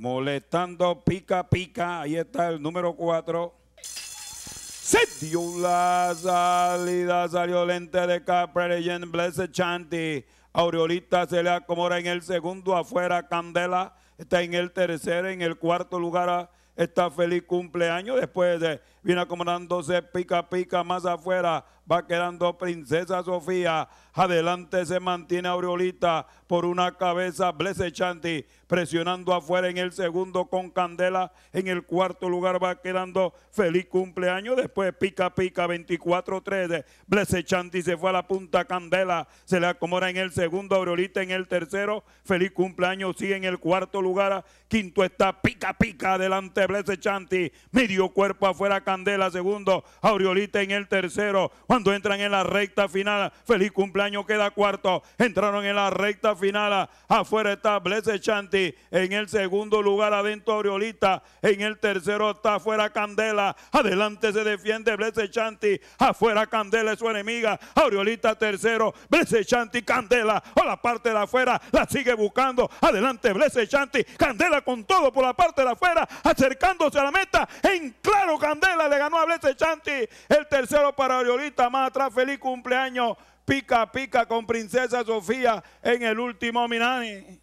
Molestando, pica, pica. Ahí está el número 4. Se dio la salida, salió lente de Capra, Legend, Blessed Chanti. Aureolita se le acomoda en el segundo afuera, Candela está en el tercero, en el cuarto lugar está feliz cumpleaños. Después de, viene acomodándose pica pica más afuera. Va quedando Princesa Sofía. Adelante se mantiene Aureolita por una cabeza. Blessed Chanti presionando afuera en el segundo con Candela. En el cuarto lugar va quedando feliz cumpleaños. Después pica pica 24-13. Blessed Chanti se fue a la punta Candela. Se le acomoda en el segundo. Aureolita en el tercero. Feliz cumpleaños sigue en el cuarto lugar. Quinto está pica pica adelante Blese Chanti. Medio cuerpo afuera Candela, segundo. Aureolita en el tercero. Cuando entran en la recta final, feliz cumpleaños queda cuarto. Entraron en la recta final. Afuera está Blese Chanti. En el segundo lugar, adentro Auriolita. En el tercero está afuera Candela. Adelante se defiende Blesse Chanti. Afuera Candela es su enemiga. Aureolita tercero. Blesse Chanti, Candela. O la parte de afuera la sigue buscando. Adelante Blesse Chanti. Candela con todo por la parte de afuera. Hace acercándose a la meta. En claro, Candela le ganó a Blesse Chanti. El tercero para Oriolita. Más atrás, feliz cumpleaños. Pica, pica con Princesa Sofía en el último Minani.